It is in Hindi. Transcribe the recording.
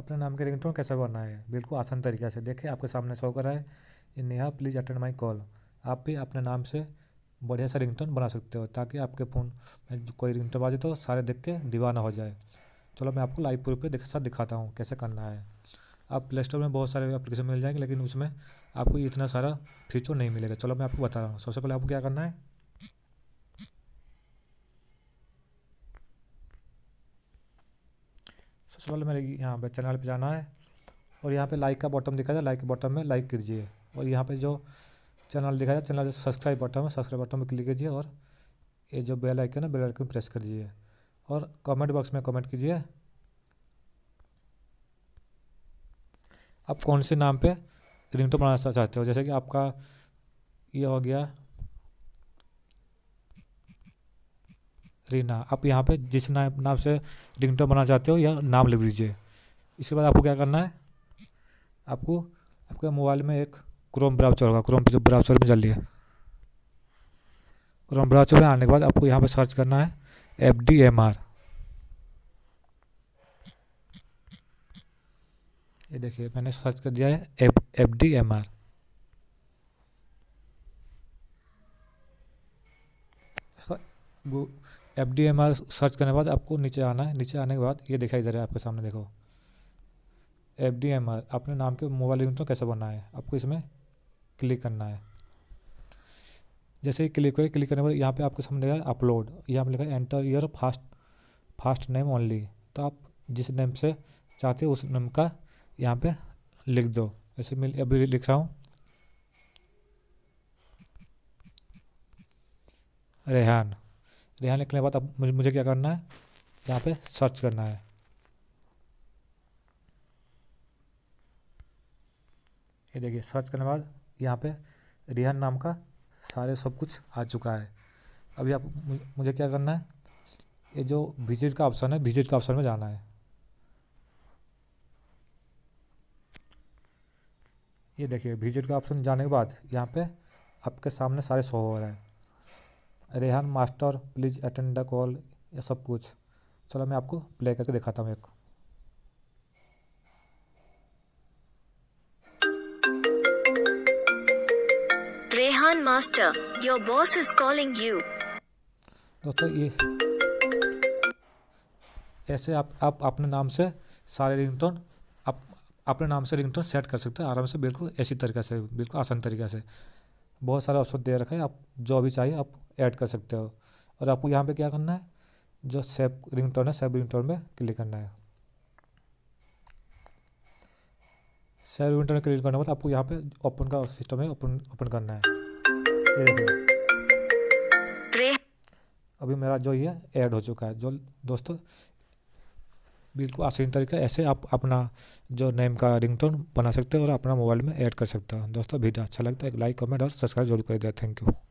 अपने नाम के रिंगटोन कैसे बनना है बिल्कुल आसान तरीक़े से देखिए आपके सामने शो करा है है Neha please attend my call आप भी अपने नाम से बढ़िया सा रिंगटोन बना सकते हो ताकि आपके फ़ोन में कोई रिंगटोन बाजे तो सारे देख के दीवाना हो जाए चलो मैं आपको लाइव प्रूफ पे देख साथ दिखाता हूँ कैसे करना है आप प्ले स्टोर में बहुत सारे एप्लीकेशन मिल जाएंगे लेकिन उसमें आपको इतना सारा फीचर नहीं मिलेगा चलो मैं आपको बता रहा हूँ सबसे पहले आपको क्या करना है सबसे पहले मेरे यहाँ पर चैनल पर जाना है और यहाँ पर लाइक का बॉटम दिखा जाए लाइक बॉटम में लाइक कीजिए और यहाँ पर जो चैनल दिखा जाए चैनल सब्सक्राइब बटन है सब्सक्राइब बटन पर क्लिक कीजिए और ये जो बेल आइकन है बेल आइकन प्रेस कीजिए और कमेंट बॉक्स में कमेंट कीजिए आप कौन से नाम पे रिंगटोन बनाना चाहते हो जैसे कि आपका ये हो गया रीना आप यहाँ पे जिस नाम नाम से रिंगटोन बनाना चाहते हो या नाम लिख दीजिए इसके बाद आपको क्या करना है आपको आपके मोबाइल में एक क्रोम ब्राउचर होगा क्रोम ब्राउचर में चलिए क्रोम ब्राउचर में आने के बाद आपको यहाँ पर सर्च करना है एफ डी एम आर ये देखिए मैंने सर्च कर दिया है F F D M R go F D M R search करने के बाद आपको नीचे आना है नीचे आने के बाद ये दिखाई दे रहा है आपके सामने देखो एफ डी एम आर अपने नाम के मोबाइल तो यूनिट कैसे बनना है आपको इसमें क्लिक करना है जैसे ही क्लिक करें क्लिक करने के बाद यहाँ पे आपके सामने लिखा है अपलोड यहाँ पर लिखा है enter your first first name only तो आप जिस नेम से चाहते हो उस नेम का यहाँ पर लिख दो ऐसे मैं अभी लिख रहा हूँ रेहान यहाँ लिखने के बाद अब मुझे, मुझे क्या करना है यहाँ पे सर्च करना है ये देखिए सर्च करने के बाद यहाँ पे रिहान नाम का सारे सब कुछ आ चुका है अभी आप मुझे क्या करना है ये जो विजिट का ऑप्शन है विजिट का ऑप्शन में जाना है ये देखिए विजिट का ऑप्शन जाने के बाद यहाँ पे आपके सामने सारे शो हो रहे हैं Rehan master please attend the call ये सब कुछ चलो मैं आपको प्ले करके दिखाता हूँ एक Rehan master your boss is calling you दोस्तों ये ऐसे आप आप अपने नाम से सारे रिंगटोन आप अपने नाम से रिंगटोन सेट कर सकते हैं आराम से बिल्कुल ऐसी तरीके से बिल्कुल आसान तरीके से बहुत सारे ऑप्शन दे रखे हैं आप जो भी चाहिए आप ऐड कर सकते हो और आपको यहाँ पे क्या करना है जो सेप रिंग टोन है सेप रिंग टोन में क्लिक करना है सेप रिंग टोन क्लिक करने के बाद आपको यहाँ पे ओपन का सिस्टम है ओपन ओपन करना है ये देखिए अभी मेरा जो ये ऐड हो चुका है जो दोस्तों बिल्कुल आसान तरीके ऐसे आप अपना जो नेम का रिंगटोन बना सकते हो और अपना मोबाइल में ऐड कर सकते हैं दोस्तों वीडियो अच्छा लगता है लाइक कमेंट और सब्सक्राइब जरूर कर दिया थैंक यू